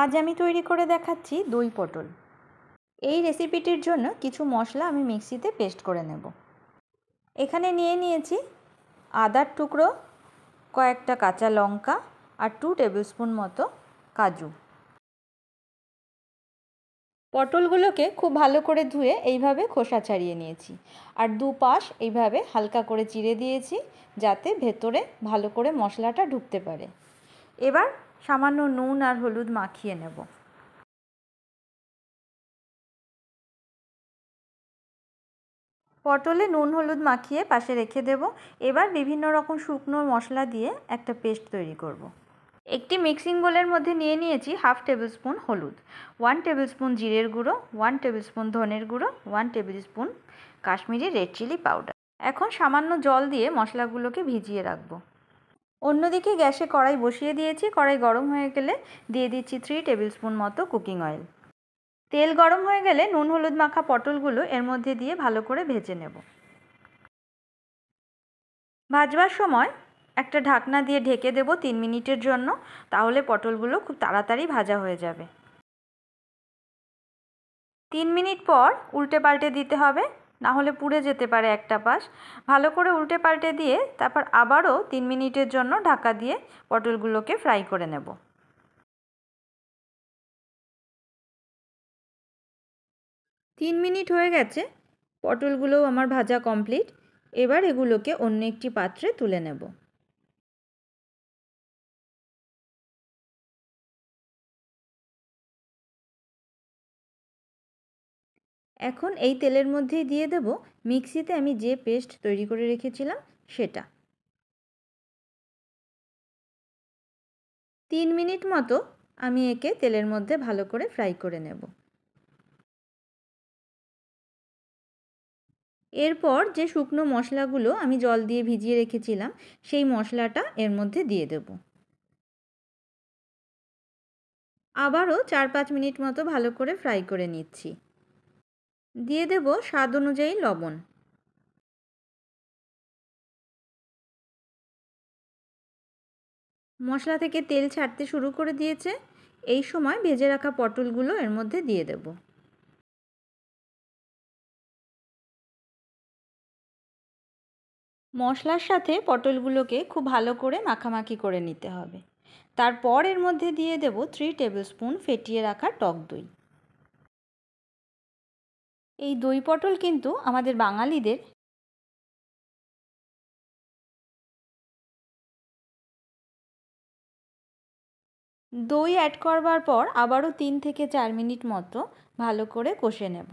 আজ আমি তৈরি করে দেখাচ্ছি দই পটল এই রেসিপিটির জন্য কিছু মশলা আমি মিক্সিতে পেস্ট করে নেব এখানে নিয়ে নিয়েছি আদার টুকরো কয়েকটা কাঁচা লঙ্কা আর টু টেবিলস্পুন মতো কাজু পটলগুলোকে খুব ভালো করে ধুয়ে এইভাবে খোসা ছাড়িয়ে নিয়েছি আর দুপাশ এইভাবে হালকা করে চিড়ে দিয়েছি যাতে ভেতরে ভালো করে মশলাটা ঢুকতে পারে এবার সামান্য নুন আর হলুদ মাখিয়ে নেব পটলে নুন হলুদ মাখিয়ে পাশে রেখে দেব এবার বিভিন্ন রকম শুকনো মশলা দিয়ে একটা পেস্ট তৈরি করব। একটি মিক্সিং বোলের মধ্যে নিয়ে নিয়েছি হাফ টেবিলস্পুন হলুদ ওয়ান টেবিলস্পুন জিরের গুঁড়ো ওয়ান টেবিলস্পুন ধনের গুঁড়ো one tablespoon Kashmiri red chilli powder এখন সামান্য জল দিয়ে মশলাগুলোকে ভিজিয়ে রাখবো অন্যদিকে গ্যাসে কড়াই বসিয়ে দিয়েছি কড়াই গরম হয়ে গেলে দিয়ে দিচ্ছি থ্রি টেবিল স্পুন মতো কুকিং অয়েল তেল গরম হয়ে গেলে নুন হলুদ মাখা পটলগুলো এর মধ্যে দিয়ে ভালো করে ভেজে নেব ভাজবার সময় একটা ঢাকনা দিয়ে ঢেকে দেব তিন মিনিটের জন্য তাহলে পটলগুলো খুব তাড়াতাড়ি ভাজা হয়ে যাবে তিন মিনিট পর উল্টে পাল্টে দিতে হবে না হলে পুড়ে যেতে পারে একটা পাশ ভালো করে উল্টে পাল্টে দিয়ে তারপর আবারও তিন মিনিটের জন্য ঢাকা দিয়ে পটলগুলোকে ফ্রাই করে নেব তিন মিনিট হয়ে গেছে পটলগুলোও আমার ভাজা কমপ্লিট এবার এগুলোকে অন্য একটি পাত্রে তুলে নেব এখন এই তেলের মধ্যেই দিয়ে দেব মিক্সিতে আমি যে পেস্ট তৈরি করে রেখেছিলাম সেটা তিন মিনিট মতো আমি একে তেলের মধ্যে ভালো করে ফ্রাই করে নেব এরপর যে শুকনো মশলাগুলো আমি জল দিয়ে ভিজিয়ে রেখেছিলাম সেই মশলাটা এর মধ্যে দিয়ে দেব আবারও চার পাঁচ মিনিট মতো ভালো করে ফ্রাই করে নিচ্ছি দিয়ে দেব স্বাদ অনুযায়ী লবণ মশলা থেকে তেল ছাড়তে শুরু করে দিয়েছে এই সময় ভেজে রাখা পটলগুলো এর মধ্যে দিয়ে দেব মশলার সাথে পটলগুলোকে খুব ভালো করে মাখামাখি করে নিতে হবে তারপর এর মধ্যে দিয়ে দেব থ্রি টেবিল স্পুন ফেটিয়ে রাখা টক দই এই দই পটল কিন্তু আমাদের বাঙালিদের দই অ্যাড করবার পর আবারও তিন থেকে চার মিনিট মতো ভালো করে কষে নেব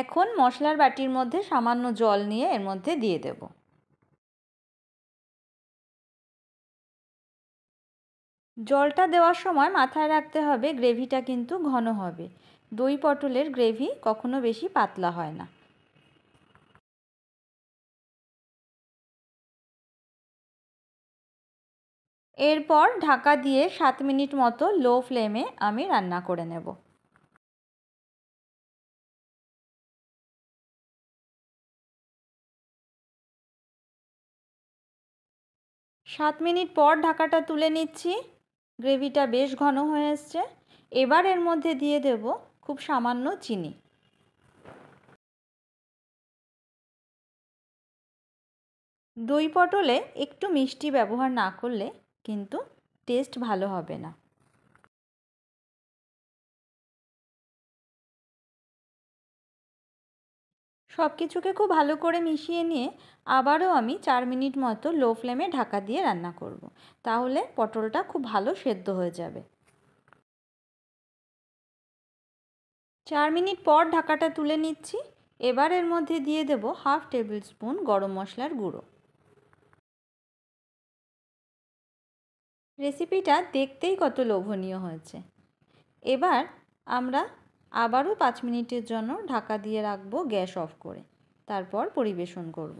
এখন মশলার বাটির মধ্যে সামান্য জল নিয়ে এর মধ্যে দিয়ে দেব জলটা দেওয়ার সময় মাথায় রাখতে হবে গ্রেভিটা কিন্তু ঘন হবে দই পটলের গ্রেভি কখনো বেশি পাতলা হয় না এরপর ঢাকা দিয়ে সাত মিনিট মতো লো ফ্লেমে আমি রান্না করে নেব সাত মিনিট পর ঢাকাটা তুলে নিচ্ছি গ্রেভিটা বেশ ঘন হয়ে এসছে এবার এর মধ্যে দিয়ে দেব খুব সামান্য চিনি দই পটলে একটু মিষ্টি ব্যবহার না করলে কিন্তু টেস্ট ভালো হবে না সব কিছুকে খুব ভালো করে মিশিয়ে নিয়ে আবারও আমি চার মিনিট মতো লো ফ্লেমে ঢাকা দিয়ে রান্না করব। তাহলে পটলটা খুব ভালো সেদ্ধ হয়ে যাবে চার মিনিট পর ঢাকাটা তুলে নিচ্ছি এবার এর মধ্যে দিয়ে দেব হাফ টেবিল স্পুন গরম মশলার গুঁড়ো রেসিপিটা দেখতেই কত লোভনীয় হয়েছে এবার আমরা আবারও পাঁচ মিনিটের জন্য ঢাকা দিয়ে রাখবো গ্যাস অফ করে তারপর পরিবেশন করব।